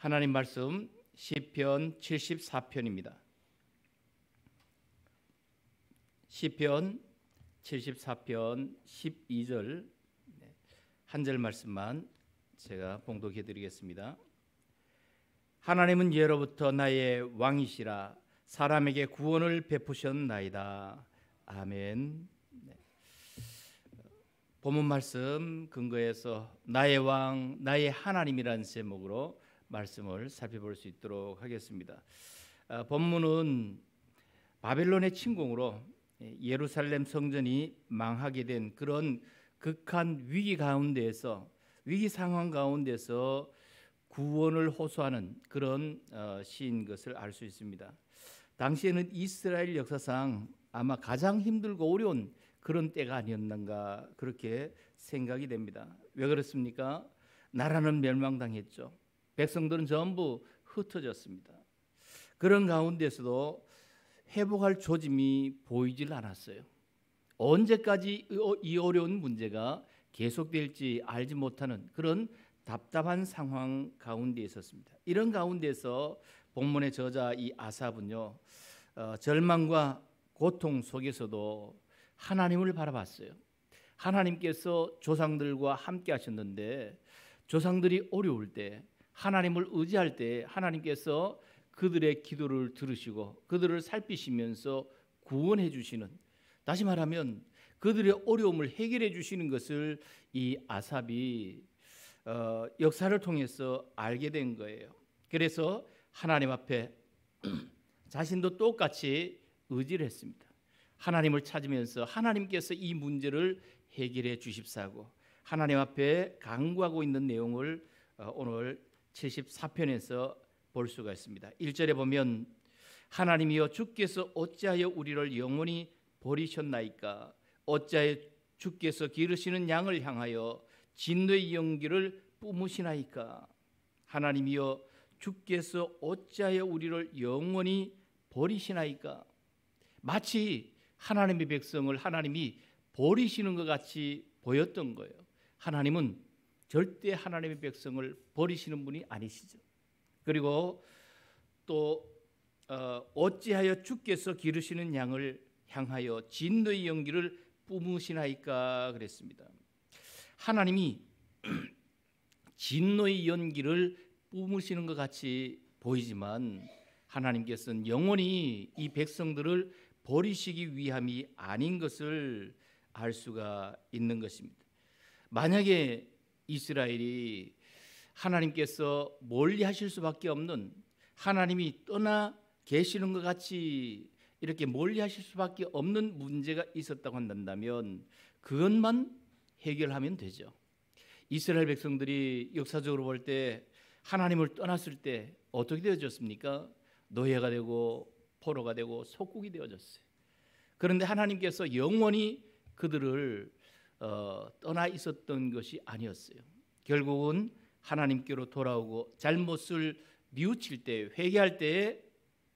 하나님 말씀 시편 74편입니다. 시편 74편 12절 한 절 말씀만 제가 봉독해 드리겠습니다. 하나님은 예로부터 나의 왕이시라 사람에게 구원을 베푸셨나이다. 아멘. 네. 본문 말씀 근거해서 나의 왕, 나의 하나님이라는 제목으로 말씀을 살펴볼 수 있도록 하겠습니다. 본문은 아, 바벨론의 침공으로 예루살렘 성전이 망하게 된 그런 극한 위기 가운데에서 위기 상황 가운데서 구원을 호소하는 그런 어, 시인 것을 알 수 있습니다. 당시에는 이스라엘 역사상 아마 가장 힘들고 어려운 그런 때가 아니었는가 그렇게 생각이 됩니다. 왜 그렇습니까? 나라는 멸망당했죠. 백성들은 전부 흩어졌습니다. 그런 가운데서도 회복할 조짐이 보이질 않았어요. 언제까지 어, 이 어려운 문제가 계속될지 알지 못하는 그런 답답한 상황 가운데 있었습니다. 이런 가운데서 본문의 저자 이 아삽은요 어, 절망과 고통 속에서도 하나님을 바라봤어요. 하나님께서 조상들과 함께 하셨는데 조상들이 어려울 때 하나님을 의지할 때 하나님께서 그들의 기도를 들으시고 그들을 살피시면서 구원해 주시는 다시 말하면 그들의 어려움을 해결해 주시는 것을 이 아삽이 어, 역사를 통해서 알게 된 거예요. 그래서 하나님 앞에 자신도 똑같이 의지를 했습니다. 하나님을 찾으면서 하나님께서 이 문제를 해결해 주십사고 하나님 앞에 강구하고 있는 내용을 어, 오늘 74편에서 볼 수가 있습니다. 1절에 보면 하나님이여 주께서 어찌하여 우리를 영원히 버리셨나이까 어찌하여 주께서 기르시는 양을 향하여 진노의 연기를 뿜으시나이까 하나님이여 주께서 어찌하여 우리를 영원히 버리시나이까 마치 하나님의 백성을 하나님이 버리시는 것 같이 보였던 거예요. 하나님은 절대 하나님의 백성을 버리시는 분이 아니시죠. 그리고 또 어, 찌하여 주께서 기르시는 양을 향하여 진노의 연기를 뿜으시나이까 그랬습니다. 하나님이 진노의 연기를 뿜으시는 것 같이 보이지만 하나님께서는 영원히 이 백성들을 버리시기 위함이 아닌 것을 알 수가 있는 것입니다. 만약에 이스라엘이 하나님께서 멀리 하실 수밖에 없는 하나님이 떠나 계시는 것 같이 이렇게 멀리 하실 수밖에 없는 문제가 있었다고 한다면 그것만 해결하면 되죠. 이스라엘 백성들이 역사적으로 볼 때 하나님을 떠났을 때 어떻게 되어졌습니까? 노예가 되고 포로가 되고 속국이 되어졌어요. 그런데 하나님께서 영원히 그들을 어, 떠나 있었던 것이 아니었어요. 결국은 하나님께로 돌아오고 잘못을 뉘우칠 때 회개할 때에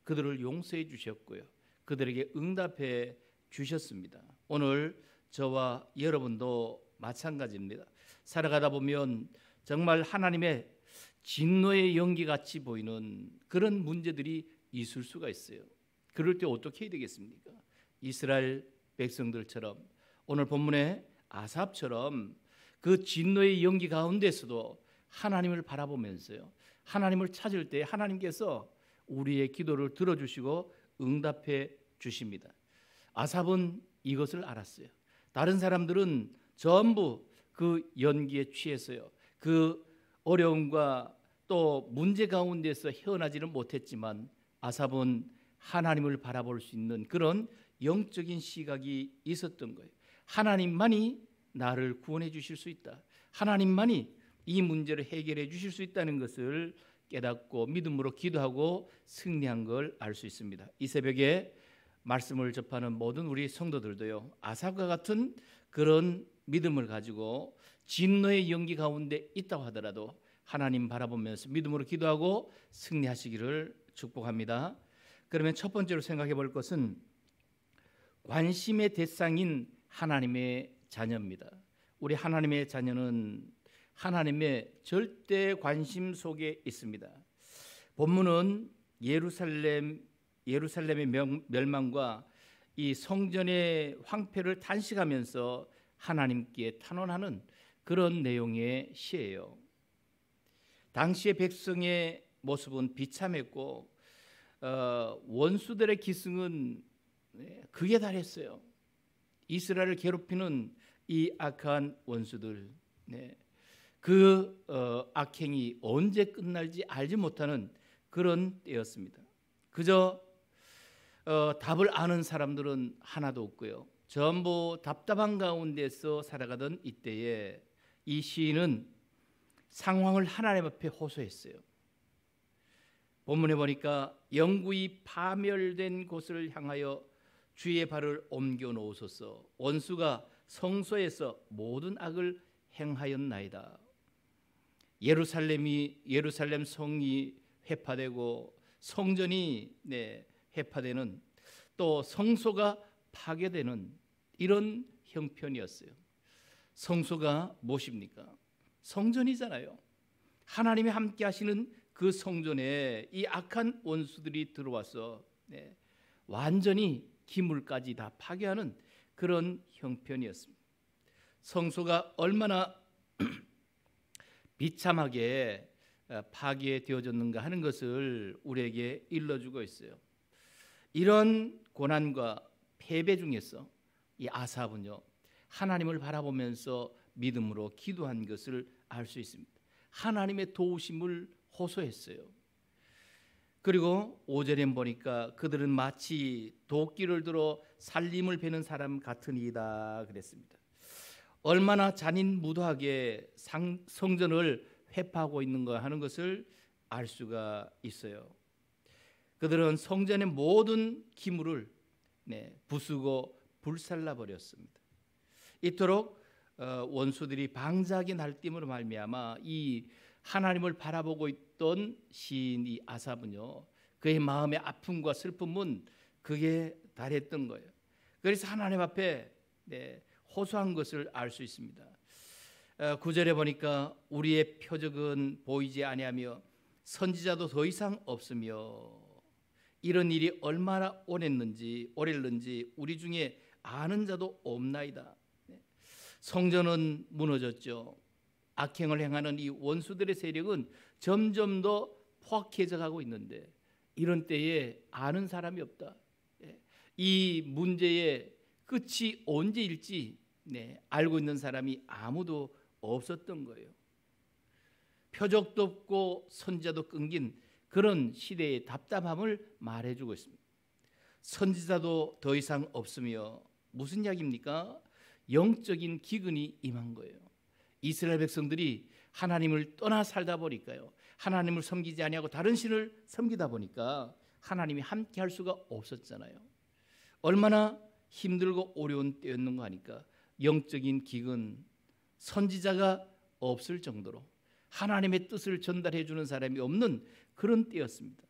그들을 용서해 주셨고요. 그들에게 응답해 주셨습니다. 오늘 저와 여러분도 마찬가지입니다. 살아가다 보면 정말 하나님의 진노의 연기 같이 보이는 그런 문제들이 있을 수가 있어요. 그럴 때 어떻게 해야 되겠습니까? 이스라엘 백성들처럼 오늘 본문에 아삽처럼 그 진노의 연기 가운데서도 하나님을 바라보면서요. 하나님을 찾을 때 하나님께서 우리의 기도를 들어주시고 응답해 주십니다. 아삽은 이것을 알았어요. 다른 사람들은 전부 그 연기에 취해서요. 그 어려움과 또 문제 가운데서 헤어나지는 못했지만 아삽은 하나님을 바라볼 수 있는 그런 영적인 시각이 있었던 거예요. 하나님만이 나를 구원해 주실 수 있다. 하나님만이 이 문제를 해결해 주실 수 있다는 것을 깨닫고 믿음으로 기도하고 승리한 걸 알 수 있습니다. 이 새벽에 말씀을 접하는 모든 우리 성도들도요. 아삽과 같은 그런 믿음을 가지고 진노의 연기 가운데 있다고 하더라도 하나님 바라보면서 믿음으로 기도하고 승리하시기를 축복합니다. 그러면 첫 번째로 생각해 볼 것은 관심의 대상인 하나님의 자녀입니다. 우리 하나님의 자녀는 하나님의 절대 관심 속에 있습니다. 본문은 예루살렘 예루살렘의 멸망과 이 성전의 황폐를 탄식하면서 하나님께 탄원하는 그런 내용의 시예요. 당시의 백성의 모습은 비참했고 어, 원수들의 기승은 네, 극에 달했어요. 이스라엘을 괴롭히는 이 악한 원수들 네. 그 어, 악행이 언제 끝날지 알지 못하는 그런 때였습니다. 그저 어, 답을 아는 사람들은 하나도 없고요. 전부 답답한 가운데서 살아가던 이때에 이 시인은 상황을 하나님 앞에 호소했어요. 본문에 보니까 영구히 파멸된 곳을 향하여 주의 발을 옮겨 놓으소서 원수가 성소에서 모든 악을 행하였나이다. 예루살렘이 예루살렘 성이 회파되고 성전이 네, 회파되는 또 성소가 파괴되는 이런 형편이었어요. 성소가 무엇입니까? 성전이잖아요. 하나님이 함께 하시는 그 성전에 이 악한 원수들이 들어와서 네, 완전히 기물까지 다 파괴하는 그런 형편이었습니다. 성소가 얼마나 비참하게 어, 파괴되어졌는가 하는 것을 우리에게 일러주고 있어요. 이런 고난과 패배 중에서 이 아삽은요 하나님을 바라보면서 믿음으로 기도한 것을 알 수 있습니다. 하나님의 도우심을 호소했어요. 그리고 오절엔 보니까 그들은 마치 도끼를 들어 살림을 베는 사람 같으이다 그랬습니다. 얼마나 잔인무도하게 상, 성전을 회파하고 있는가 하는 것을 알 수가 있어요. 그들은 성전의 모든 기물을 네, 부수고 불살라 버렸습니다. 이토록 어, 원수들이 방작이 날뛰으로 말미암아 이 하나님을 바라보고 있던 시인이 아삽은요. 그의 마음의 아픔과 슬픔은 그게 달했던 거예요. 그래서 하나님 앞에 네, 호소한 것을 알 수 있습니다. 어, 구절에 보니까 우리의 표적은 보이지 아니하며 선지자도 더 이상 없으며 이런 일이 얼마나 오랬는지 오랬는지 우리 중에 아는 자도 없나이다. 네. 성전은 무너졌죠. 악행을 행하는 이 원수들의 세력은 점점 더 포악해져 가고 있는데 이런 때에 아는 사람이 없다. 예. 이 문제의 끝이 언제일지 네, 알고 있는 사람이 아무도 없었던 거예요. 표적도 없고 선자도 끊긴 그런 시대의 답답함을 말해주고 있습니다. 선지자도 더 이상 없으며 무슨 약입니까? 영적인 기근이 임한 거예요. 이스라엘 백성들이 하나님을 떠나 살다 보니까요. 하나님을 섬기지 아니하고 다른 신을 섬기다 보니까 하나님이 함께 할 수가 없었잖아요. 얼마나 힘들고 어려운 때였는가 하니까 영적인 기근 선지자가 없을 정도로 하나님의 뜻을 전달해 주는 사람이 없는 그런 때였습니다.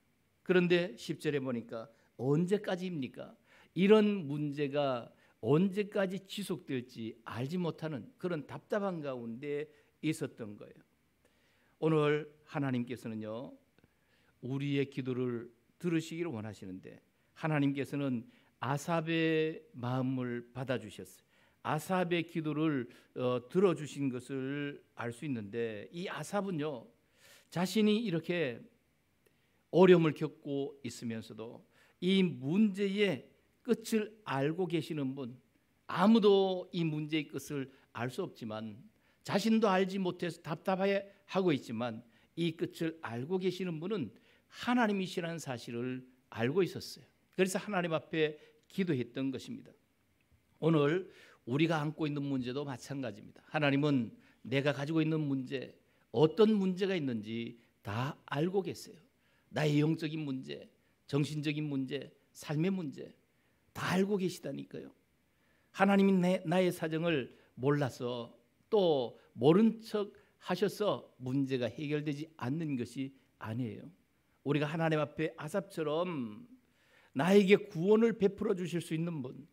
그런데 10절에 보니까 언제까지입니까? 이런 문제가 언제까지 지속될지 알지 못하는 그런 답답한 가운데 있었던 거예요. 오늘 하나님께서는요, 우리의 기도를 들으시기를 원하시는데, 하나님께서는 아삽의 마음을 받아주셨어요. 아삽의 기도를 어, 들어주신 것을 알 수 있는데, 이 아삽은요, 자신이 이렇게 어려움을 겪고 있으면서도 이 문제에 끝을 알고 계시는 분, 아무도 이 문제의 끝을 알 수 없지만 자신도 알지 못해서 답답해 하고 있지만 이 끝을 알고 계시는 분은 하나님이시라는 사실을 알고 있었어요. 그래서 하나님 앞에 기도했던 것입니다. 오늘 우리가 안고 있는 문제도 마찬가지입니다. 하나님은 내가 가지고 있는 문제, 어떤 문제가 있는지 다 알고 계세요. 나의 영적인 문제, 정신적인 문제, 삶의 문제, 다 알고 계시다니까요. 하나님이 내, 나의 사정을 몰라서 또 모른 척 하셔서 문제가 해결되지 않는 것이 아니에요. 우리가 하나님 앞에 아삽처럼 나에게 구원을 베풀어 주실 수 있는 분,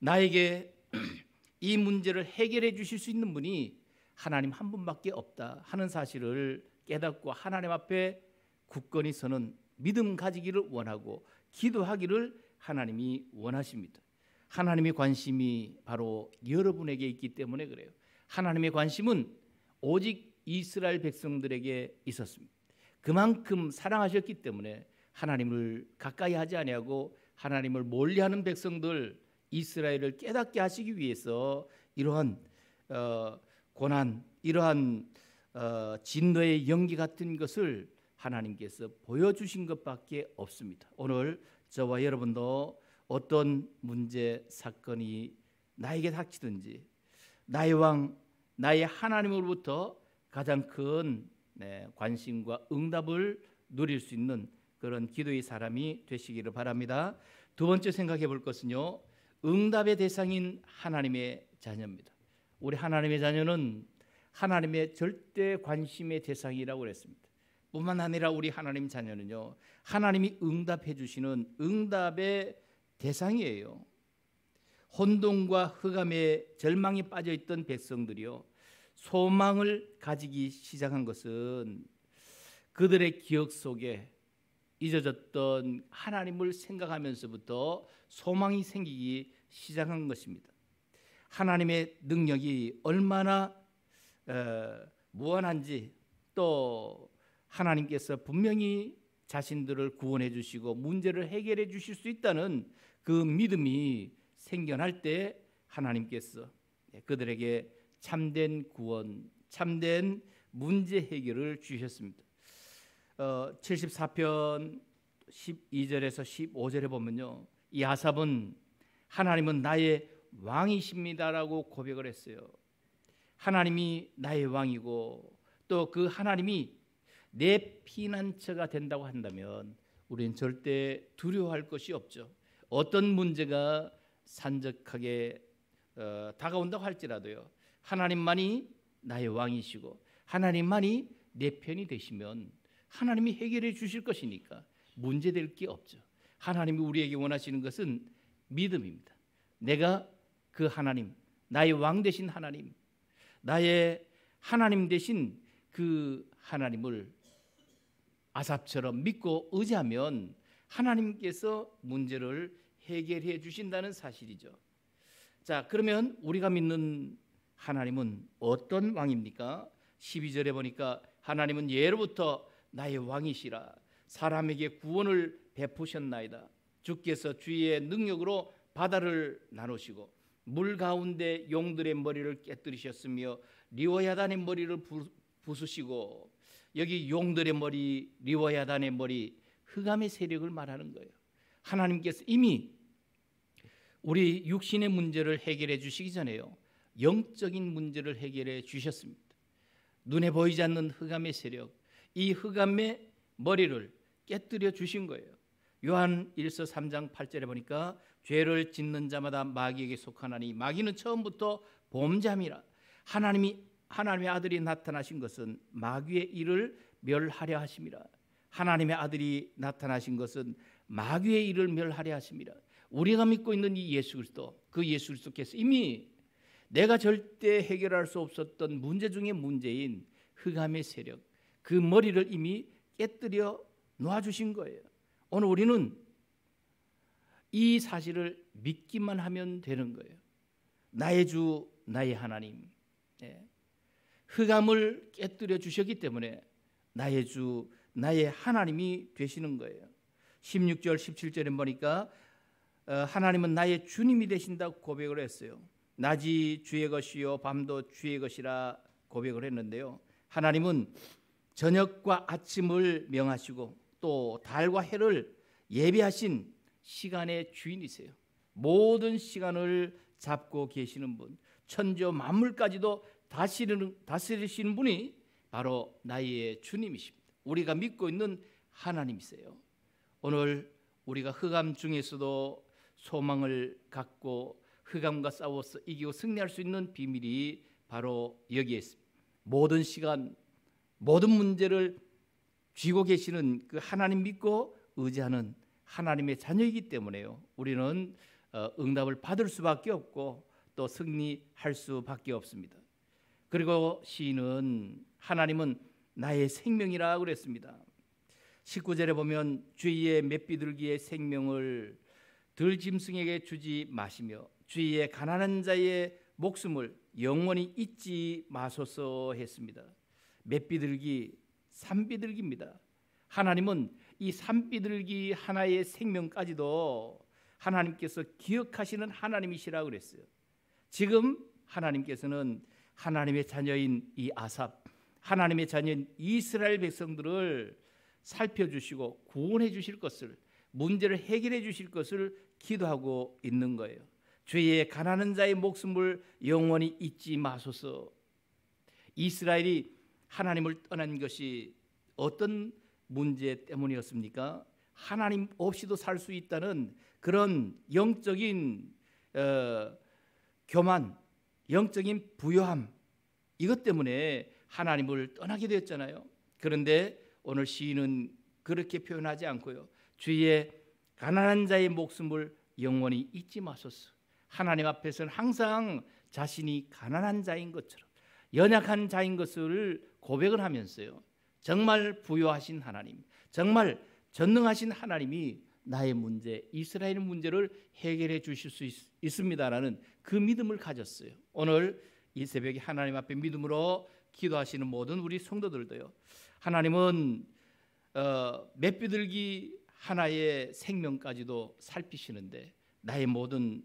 나에게 이 문제를 해결해 주실 수 있는 분이 하나님 한 분밖에 없다 하는 사실을 깨닫고 하나님 앞에 굳건히 서는 믿음 가지기를 원하고 기도하기를 하나님이 원하십니다. 하나님의 관심이 바로 여러분에게 있기 때문에 그래요. 하나님의 관심은 오직 이스라엘 백성들에게 있었습니다. 그만큼 사랑하셨기 때문에 하나님을 가까이 하지 아니하고 하나님을 멀리하는 백성들 이스라엘을 깨닫게 하시기 위해서 이러한 어, 고난, 이러한 어, 진노의 연기 같은 것을 하나님께서 보여주신 것밖에 없습니다. 오늘 저와 여러분도 어떤 문제 사건이 나에게 닥치든지 나의 왕 나의 하나님으로부터 가장 큰 네, 관심과 응답을 누릴 수 있는 그런 기도의 사람이 되시기를 바랍니다. 두 번째 생각해 볼 것은요. 응답의 대상인 하나님의 자녀입니다. 우리 하나님의 자녀는 하나님의 절대 관심의 대상이라고 그랬습니다. 뿐만 아니라 우리 하나님 자녀는요. 하나님이 응답해 주시는 응답의 대상이에요. 혼돈과 흑암에 절망이 빠져 있던 백성들이요. 소망을 가지기 시작한 것은 그들의 기억 속에 잊어졌던 하나님을 생각하면서부터 소망이 생기기 시작한 것입니다. 하나님의 능력이 얼마나 에, 어, 무한한지 또 하나님께서 분명히 자신들을 구원해 주시고 문제를 해결해 주실 수 있다는 그 믿음이 생겨날 때 하나님께서 예, 그들에게 참된 구원, 참된 문제 해결을 주셨습니다. 74편 어, 12절에서 15절에 보면요. 이 아삽은 하나님은 나의 왕이십니다라고 고백을 했어요. 하나님이 나의 왕이고 또 그 하나님이 내 피난처가 된다고 한다면 우리는 절대 두려워할 것이 없죠. 어떤 문제가 산적하게 어, 다가온다고 할지라도요. 하나님만이 나의 왕이시고 하나님만이 내 편이 되시면 하나님이 해결해 주실 것이니까 문제될 게 없죠. 하나님이 우리에게 원하시는 것은 믿음입니다. 내가 그 하나님, 나의 왕 대신 하나님, 나의 하나님 대신 그 하나님을 아삽처럼 믿고 의지하면 하나님께서 문제를 해결해 주신다는 사실이죠. 자, 그러면 우리가 믿는 하나님은 어떤 왕입니까? 12절에 보니까 하나님은 예로부터 나의 왕이시라 사람에게 구원을 베푸셨나이다. 주께서 주의 능력으로 바다를 나누시고 물 가운데 용들의 머리를 깨뜨리셨으며 리오야단의 머리를 부수시고 여기 용들의 머리, 리워야단의 머리, 흑암의 세력을 말하는 거예요. 하나님께서 이미 우리 육신의 문제를 해결해 주시기 전에요. 영적인 문제를 해결해 주셨습니다. 눈에 보이지 않는 흑암의 세력, 이 흑암의 머리를 깨뜨려 주신 거예요. 요한 1서 3장 8절에 보니까 죄를 짓는 자마다 마귀에게 속하나니 마귀는 처음부터 범죄이라 하나님이 하나님의 아들이 나타나신 것은 마귀의 일을 멸하려 하심이라. 하나님의 아들이 나타나신 것은 마귀의 일을 멸하려 하심이라. 우리가 믿고 있는 이 예수 그리스도, 그 예수 그리스도께서 이미 내가 절대 해결할 수 없었던 문제 중의 문제인 흑암의 세력, 그 머리를 이미 깨뜨려 놓아주신 거예요. 오늘 우리는 이 사실을 믿기만 하면 되는 거예요. 나의 주, 나의 하나님. 예. 흑암을 깨뜨려 주셨기 때문에 나의 주, 나의 하나님이 되시는 거예요. 16절, 17절에 보니까 어, 하나님은 나의 주님이 되신다고 고백을 했어요. 낮이 주의 것이요 밤도 주의 것이라 고백을 했는데요. 하나님은 저녁과 아침을 명하시고 또 달과 해를 예비하신 시간의 주인이세요. 모든 시간을 잡고 계시는 분, 천조 만물까지도 다스리는, 다스리시는 분이 바로 나의 주님이십니다. 우리가 믿고 있는 하나님이세요. 오늘 우리가 흑암 중에서도 소망을 갖고 흑암과 싸워서 이기고 승리할 수 있는 비밀이 바로 여기에 있습니다. 모든 시간 모든 문제를 쥐고 계시는 그 하나님 믿고 의지하는 하나님의 자녀이기 때문에요. 우리는 어, 응답을 받을 수밖에 없고 또 승리할 수밖에 없습니다. 그리고 시인은 하나님은 나의 생명이라 그랬습니다. 19절에 보면 주의 맷비둘기의 생명을 들짐승에게 주지 마시며 주의 가난한 자의 목숨을 영원히 잊지 마소서 했습니다. 맷비둘기 산비둘기입니다. 하나님은 이 산비둘기 하나의 생명까지도 하나님께서 기억하시는 하나님이시라 그랬어요. 지금 하나님께서는 하나님의 자녀인 이 아삽, 하나님의 자녀인 이스라엘 백성들을 살펴주시고 구원해 주실 것을 문제를 해결해 주실 것을 기도하고 있는 거예요. 죄에 가난한 자의 목숨을 영원히 잊지 마소서. 이스라엘이 하나님을 떠난 것이 어떤 문제 때문이었습니까? 하나님 없이도 살 수 있다는 그런 영적인 어, 교만, 영적인 부여함 이것 때문에 하나님을 떠나게 되었잖아요. 그런데 오늘 시인은 그렇게 표현하지 않고요. 주의 가난한 자의 목숨을 영원히 잊지 마소서. 하나님 앞에서는 항상 자신이 가난한 자인 것처럼 연약한 자인 것을 고백을 하면서요. 정말 부여하신 하나님, 정말 전능하신 하나님이 나의 문제, 이스라엘 문제를 해결해 주실 수 있, 습니다라는 그 믿음을 가졌어요. 오늘 이 새벽에 하나님 앞에 믿음으로 기도하시는 모든 우리 성도들도요. 하나님은 어, 맷비둘기 하나의 생명까지도 살피시는데 나의 모든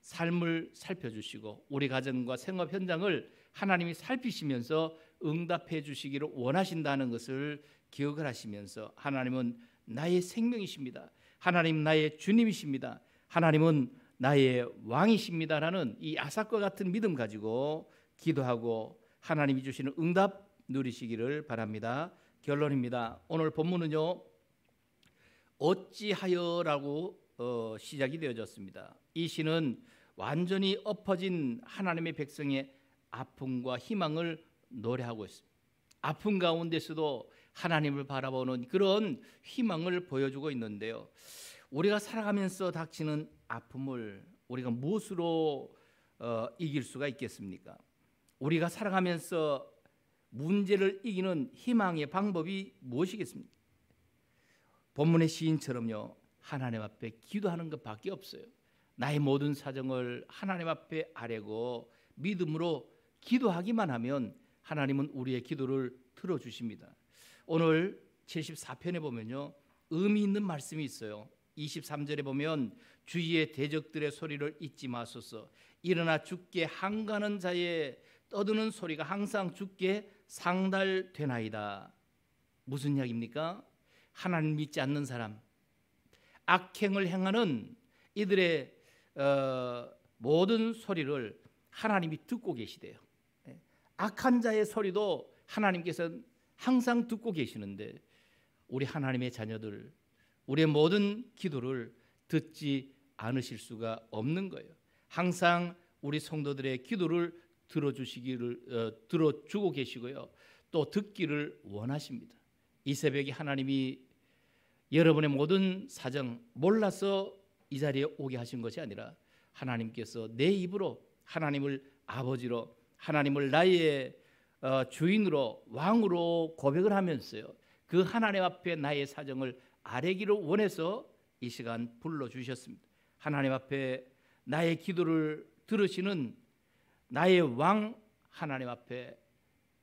삶을 살펴주시고 우리 가정과 생업 현장을 하나님이 살피시면서 응답해 주시기를 원하신다는 것을 기억을 하시면서 하나님은 나의 생명이십니다. 하나님 나의 주님이십니다. 하나님은 나의 왕이십니다라는 이 아삭과 같은 믿음 가지고 기도하고 하나님이 주시는 응답 누리시기를 바랍니다. 결론입니다. 오늘 본문은요. 어찌하여라고 어, 시작이 되어졌습니다. 이 시는 완전히 엎어진 하나님의 백성의 아픔과 희망을 노래하고 있습니다. 아픔 가운데서도 하나님을 바라보는 그런 희망을 보여주고 있는데요. 우리가 살아가면서 닥치는 아픔을 우리가 무엇으로 어, 이길 수가 있겠습니까? 우리가 살아가면서 문제를 이기는 희망의 방법이 무엇이겠습니까? 본문의 시인처럼요. 하나님 앞에 기도하는 것밖에 없어요. 나의 모든 사정을 하나님 앞에 아뢰고 믿음으로 기도하기만 하면 하나님은 우리의 기도를 들어 주십니다. 오늘 74편에 보면요. 의미 있는 말씀이 있어요. 23절에 보면 주위의 대적들의 소리를 잊지 마소서 일어나 죽게 항가는 자의 떠드는 소리가 항상 죽게 상달되나이다 무슨 이야기입니까? 하나님 믿지 않는 사람 악행을 행하는 이들의 어, 모든 소리를 하나님이 듣고 계시대요 네. 악한 자의 소리도 하나님께서는 항상 듣고 계시는데 우리 하나님의 자녀들 우리의 모든 기도를 듣지 않으실 수가 없는 거예요. 항상 우리 성도들의 기도를 들어주시기를 어, 들어주고 계시고요. 또 듣기를 원하십니다. 이 새벽에 하나님이 여러분의 모든 사정 몰라서 이 자리에 오게 하신 것이 아니라 하나님께서 내 입으로 하나님을 아버지로 하나님을 나의 어, 주인으로 왕으로 고백을 하면서요. 그 하나님 앞에 나의 사정을 아뢰기를 원해서 이 시간 불러 주셨습니다. 하나님 앞에 나의 기도를 들으시는 나의 왕 하나님 앞에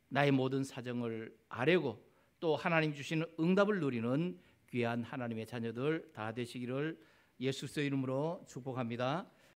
나의 모든 사정을 아뢰고 또 하나님 주시 응답을 누리는 귀한 하나님의 자녀들 다 되시기를 예수의 이름으로 축복합니다.